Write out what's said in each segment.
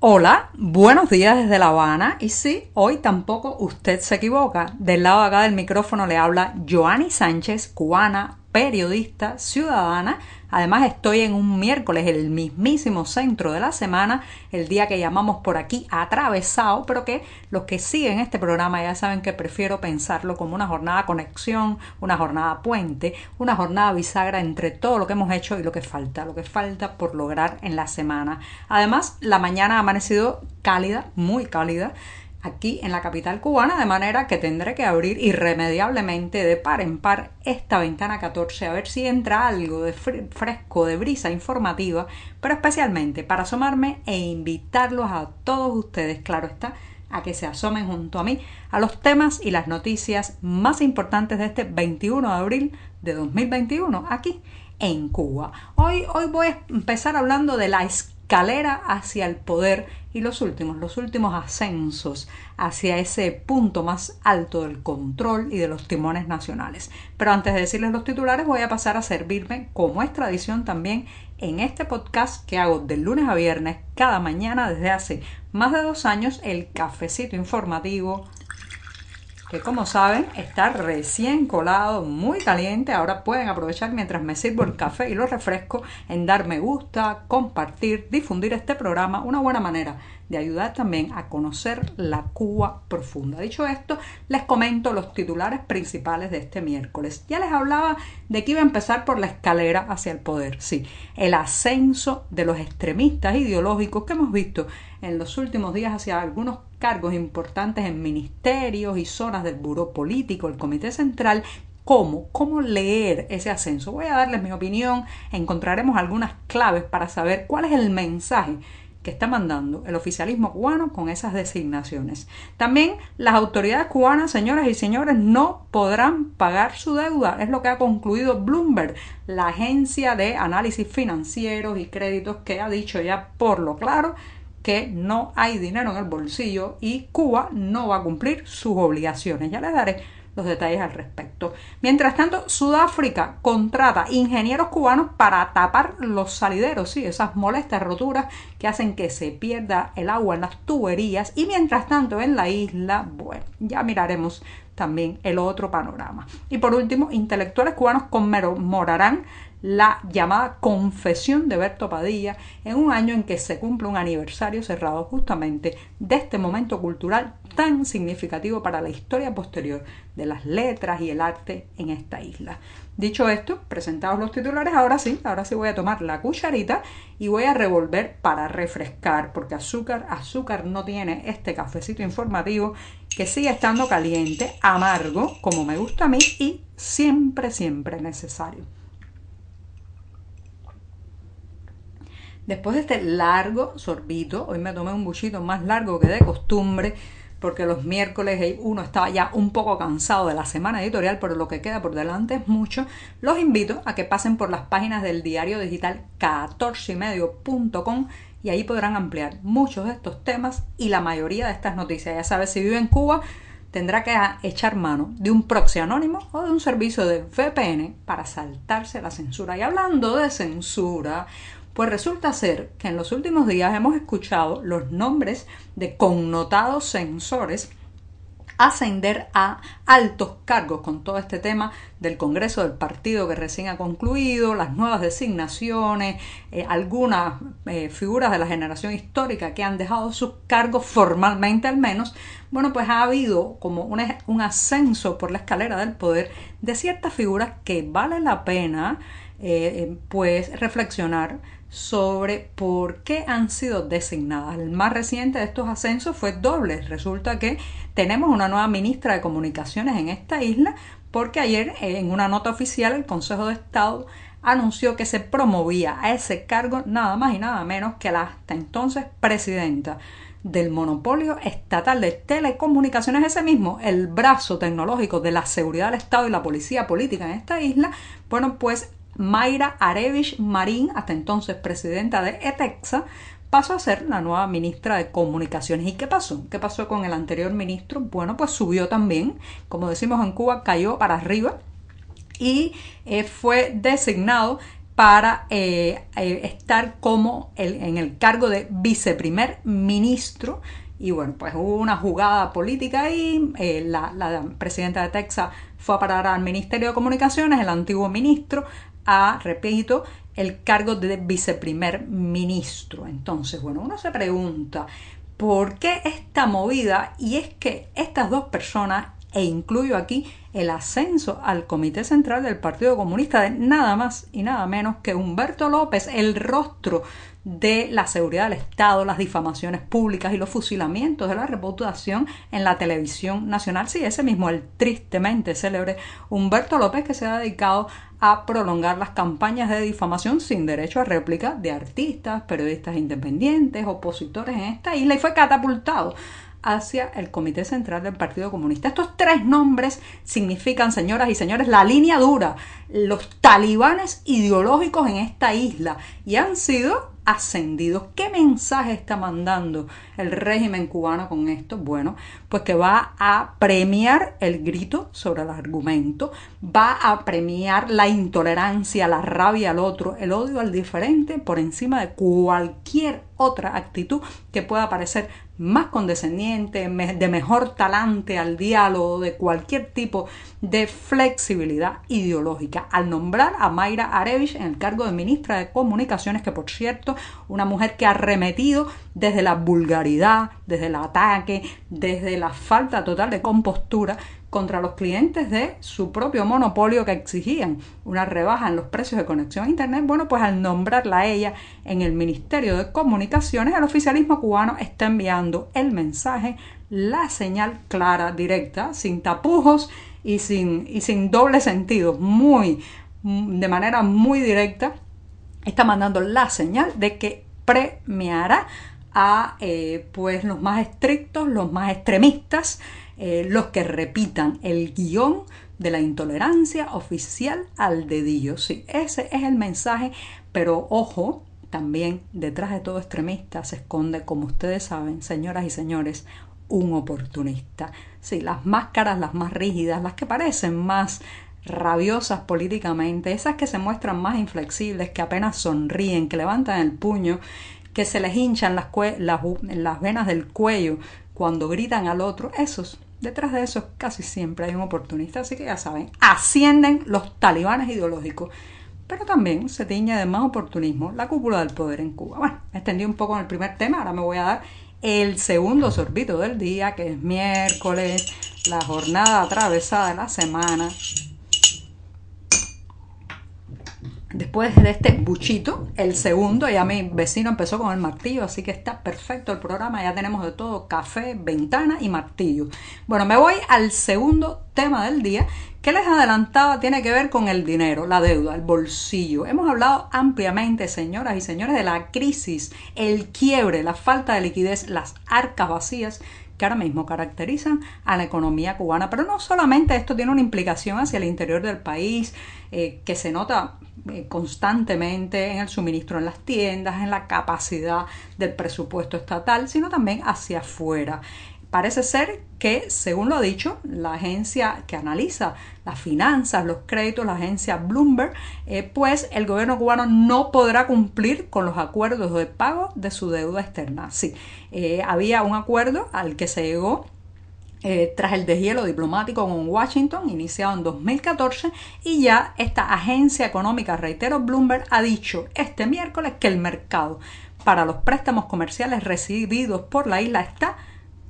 Hola, buenos días desde La Habana. Y sí, hoy tampoco usted se equivoca. Del lado acá del micrófono le habla Joanny Sánchez, cubana, periodista ciudadana. Además estoy en un miércoles, el mismísimo centro de la semana, el día que llamamos por aquí atravesado, pero que los que siguen este programa ya saben que prefiero pensarlo como una jornada conexión, una jornada puente, una jornada bisagra entre todo lo que hemos hecho y lo que falta, lo que falta por lograr en la semana. Además, la mañana ha amanecido cálida, muy cálida aquí en la capital cubana, de manera que tendré que abrir irremediablemente de par en par esta ventana 14 a ver si entra algo de fresco, de brisa informativa, pero especialmente para asomarme e invitarlos a todos ustedes, claro está, a que se asomen junto a mí a los temas y las noticias más importantes de este 21 de abril de 2021 aquí en Cuba. Hoy, hoy voy a empezar hablando de la escala escalera hacia el poder y los últimos, los últimos ascensos hacia ese punto más alto del control y de los timones nacionales. Pero antes de decirles los titulares voy a pasar a servirme, como es tradición también, en este podcast que hago de lunes a viernes cada mañana desde hace más de dos años, el cafecito informativo que como saben está recién colado, muy caliente. Ahora pueden aprovechar mientras me sirvo el café y lo refresco en dar me gusta, compartir, difundir este programa, una buena manera de ayudar también a conocer la Cuba profunda. Dicho esto, les comento los titulares principales de este miércoles. Ya les hablaba de que iba a empezar por la escalera hacia el poder. Sí, el ascenso de los extremistas ideológicos que hemos visto en los últimos días hacia algunos cargos importantes en ministerios y zonas del buró político, el comité central, cómo, cómo leer ese ascenso. Voy a darles mi opinión, encontraremos algunas claves para saber cuál es el mensaje que está mandando el oficialismo cubano con esas designaciones. También las autoridades cubanas, señoras y señores, no podrán pagar su deuda. Es lo que ha concluido Bloomberg, la agencia de análisis financieros y créditos que ha dicho ya por lo claro que no hay dinero en el bolsillo y Cuba no va a cumplir sus obligaciones. Ya les daré los detalles al respecto. Mientras tanto, Sudáfrica contrata ingenieros cubanos para tapar los salideros, y esas molestas roturas que hacen que se pierda el agua en las tuberías. Y mientras tanto, en la isla, bueno, ya miraremos también el otro panorama. Y por último, intelectuales cubanos morarán la llamada Confesión de Berto Padilla en un año en que se cumple un aniversario cerrado justamente de este momento cultural tan significativo para la historia posterior de las letras y el arte en esta isla. Dicho esto, presentados los titulares, ahora sí, ahora sí voy a tomar la cucharita y voy a revolver para refrescar, porque azúcar, azúcar no tiene este cafecito informativo que sigue estando caliente, amargo, como me gusta a mí y siempre, siempre necesario. Después de este largo sorbito, hoy me tomé un buchito más largo que de costumbre, porque los miércoles uno estaba ya un poco cansado de la semana editorial, pero lo que queda por delante es mucho, los invito a que pasen por las páginas del diario digital 14medio.com y ahí podrán ampliar muchos de estos temas y la mayoría de estas noticias. Ya sabes, si vive en Cuba, tendrá que echar mano de un proxy anónimo o de un servicio de VPN para saltarse la censura. Y hablando de censura, pues resulta ser que en los últimos días hemos escuchado los nombres de connotados censores ascender a altos cargos con todo este tema del Congreso del Partido que recién ha concluido, las nuevas designaciones, eh, algunas eh, figuras de la generación histórica que han dejado sus cargos formalmente al menos, bueno, pues ha habido como un, ascenso por la escalera del poder de ciertas figuras que vale la pena eh, pues reflexionar sobre por qué han sido designadas. El más reciente de estos ascensos fue doble. Resulta que tenemos una nueva ministra de Comunicaciones en esta isla porque ayer en una nota oficial el Consejo de Estado anunció que se promovía a ese cargo nada más y nada menos que la hasta entonces presidenta del monopolio estatal de telecomunicaciones, ese mismo, el brazo tecnológico de la seguridad del Estado y la policía política en esta isla, bueno, pues Mayra Arevich Marín, hasta entonces presidenta de ETEXA, pasó a ser la nueva ministra de Comunicaciones. ¿Y qué pasó? ¿Qué pasó con el anterior ministro? Bueno, pues subió también, como decimos en Cuba, cayó para arriba y eh, fue designado para eh, eh, estar como en el cargo de viceprimer ministro. Y bueno, pues hubo una jugada política ahí. la, la, presidenta de e Texas fue a parar al Ministerio de Comunicaciones, el antiguo ministro a, repito, el cargo de viceprimer ministro. Entonces, bueno, uno se pregunta, ¿por qué esta movida? Y es que estas dos personas, e incluyo aquí el ascenso al Comité Central del Partido Comunista de nada más y nada menos que Humberto López, el rostro de la seguridad del Estado, las difamaciones públicas y los fusilamientos de la reputación en la televisión nacional. Sí, ese mismo, el tristemente célebre Humberto López, que se ha dedicado a prolongar las campañas de difamación sin derecho a réplica de artistas, periodistas independientes, opositores en esta isla y fue catapultado hacia el Comité Central del Partido Comunista. Estos tres nombres significan, señoras y señores, la línea dura, los talibanes ideológicos en esta isla y han sido ¿Qué mensaje está mandando el régimen cubano con esto? Bueno, pues que va a premiar el grito sobre el argumento, va a premiar la intolerancia, la rabia al otro, el odio al diferente por encima de cualquier otra actitud que pueda parecer más condescendiente, de mejor talante al diálogo, de cualquier tipo de flexibilidad ideológica. Al nombrar a Mayra Arevich en el cargo de ministra de Comunicaciones, que por cierto, una mujer que ha remetido desde la vulgaridad, desde el ataque, desde la falta total de compostura contra los clientes de su propio monopolio que exigían una rebaja en los precios de conexión a Internet. Bueno, pues al nombrarla a ella en el Ministerio de Comunicaciones, el oficialismo cubano está enviando el mensaje, la señal clara, directa, sin tapujos y sin, y sin doble sentido, muy, de manera muy directa, está mandando la señal de que premiará a eh, pues los más estrictos, los más extremistas, eh, los que repitan el guión de la intolerancia oficial al dedillo. Sí, ese es el mensaje, pero ojo, también detrás de todo extremista se esconde, como ustedes saben, señoras y señores, un oportunista. Sí, las máscaras, las más rígidas, las que parecen más rabiosas políticamente, esas que se muestran más inflexibles, que apenas sonríen, que levantan el puño, que se les hinchan las venas del cuello cuando gritan al otro, esos Detrás de eso casi siempre hay un oportunista, así que ya saben, ascienden los talibanes ideológicos. Pero también se tiñe de más oportunismo la cúpula del poder en Cuba. Bueno, extendí un poco en el primer tema, ahora me voy a dar el segundo sorbito del día, que es miércoles, la jornada atravesada de la semana, después de este buchito, el segundo, ya mi vecino empezó con el martillo, así que está perfecto el programa, ya tenemos de todo, café, ventana y martillo. Bueno, me voy al segundo tema del día, que les adelantaba tiene que ver con el dinero, la deuda, el bolsillo. Hemos hablado ampliamente, señoras y señores, de la crisis, el quiebre, la falta de liquidez, las arcas vacías que ahora mismo caracterizan a la economía cubana. Pero no solamente esto tiene una implicación hacia el interior del país, eh, que se nota eh, constantemente en el suministro en las tiendas, en la capacidad del presupuesto estatal, sino también hacia afuera. Parece ser que, según lo ha dicho, la agencia que analiza las finanzas, los créditos, la agencia Bloomberg, eh, pues el gobierno cubano no podrá cumplir con los acuerdos de pago de su deuda externa. Sí, eh, había un acuerdo al que se llegó eh, tras el deshielo diplomático con Washington, iniciado en 2014, y ya esta agencia económica, reitero, Bloomberg, ha dicho este miércoles que el mercado para los préstamos comerciales recibidos por la isla está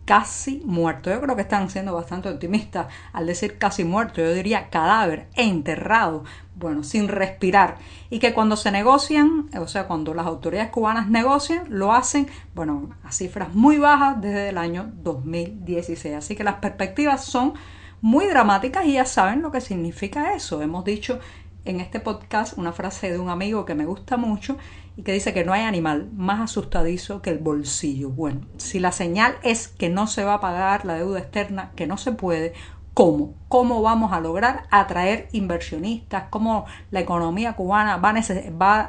casi muerto. Yo creo que están siendo bastante optimistas al decir casi muerto, yo diría cadáver, enterrado, bueno, sin respirar. Y que cuando se negocian, o sea, cuando las autoridades cubanas negocian, lo hacen, bueno, a cifras muy bajas desde el año 2016. Así que las perspectivas son muy dramáticas y ya saben lo que significa eso. Hemos dicho en este podcast una frase de un amigo que me gusta mucho y que dice que no hay animal más asustadizo que el bolsillo. Bueno, si la señal es que no se va a pagar la deuda externa, que no se puede, cómo, cómo vamos a lograr atraer inversionistas, cómo la economía cubana va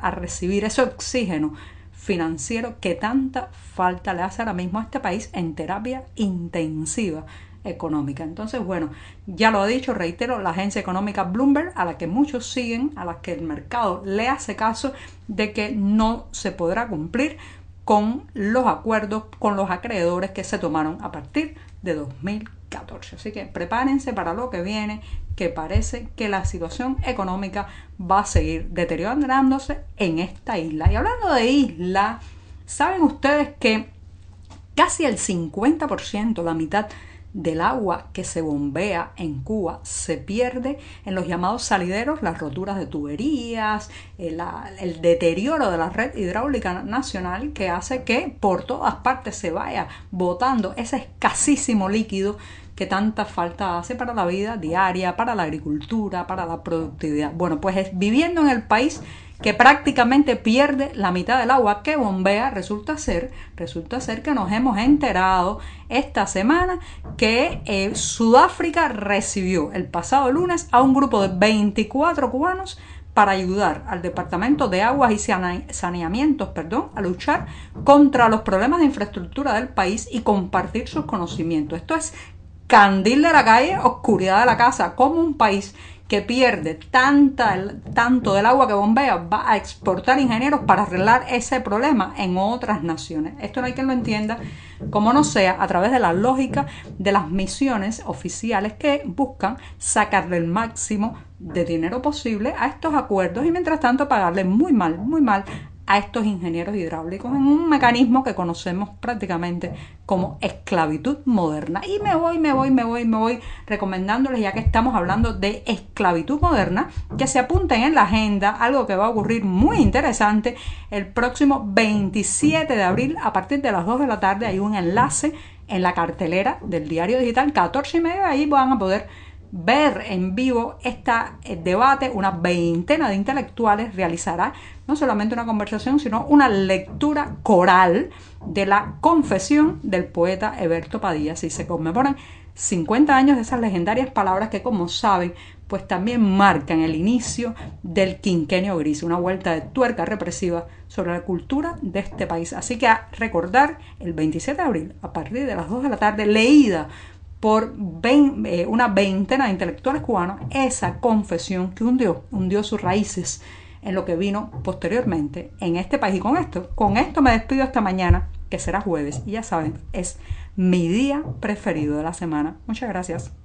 a, recibir ese oxígeno financiero que tanta falta le hace ahora mismo a este país en terapia intensiva económica. Entonces, bueno, ya lo he dicho, reitero, la agencia económica Bloomberg, a la que muchos siguen, a la que el mercado le hace caso de que no se podrá cumplir con los acuerdos con los acreedores que se tomaron a partir de 2014. Así que prepárense para lo que viene, que parece que la situación económica va a seguir deteriorándose en esta isla. Y hablando de isla, ¿saben ustedes que casi el 50%, la mitad del agua que se bombea en Cuba se pierde en los llamados salideros, las roturas de tuberías, eh, el, deterioro de la red hidráulica nacional que hace que por todas partes se vaya botando ese escasísimo líquido que tanta falta hace para la vida diaria, para la agricultura, para la productividad. Bueno, pues viviendo en el país que prácticamente pierde la mitad del agua que bombea, resulta ser, resulta ser que nos hemos enterado esta semana que eh, Sudáfrica recibió el pasado lunes a un grupo de 24 cubanos para ayudar al Departamento de Aguas y Saneamientos perdón, a luchar contra los problemas de infraestructura del país y compartir sus conocimientos. Esto es candil de la calle, oscuridad de la casa, como un país que pierde tanta, tanto del agua que bombea va a exportar ingenieros para arreglar ese problema en otras naciones. Esto no hay quien lo entienda, como no sea a través de la lógica de las misiones oficiales que buscan sacarle el máximo de dinero posible a estos acuerdos y mientras tanto pagarle muy mal, muy mal a estos ingenieros hidráulicos en un mecanismo que conocemos prácticamente como esclavitud moderna. Y me voy, me voy, me voy, me voy recomendándoles, ya que estamos hablando de esclavitud moderna, que se apunten en la agenda, algo que va a ocurrir muy interesante el próximo 27 de abril a partir de las 2 de la tarde. Hay un enlace en la cartelera del diario digital 14 y medio, ahí van a poder ver en vivo este debate, una veintena de intelectuales realizará no solamente una conversación, sino una lectura coral de la confesión del poeta Eberto Padilla. Así se conmemoran 50 años de esas legendarias palabras que, como saben, pues también marcan el inicio del quinquenio gris, una vuelta de tuerca represiva sobre la cultura de este país. Así que a recordar el 27 de abril, a partir de las 2 de la tarde, leída por eh, una veintena de intelectuales cubanos esa confesión que hundió, hundió sus raíces en lo que vino posteriormente en este país. Y con esto, con esto me despido esta mañana, que será jueves, y ya saben, es mi día preferido de la semana. Muchas gracias.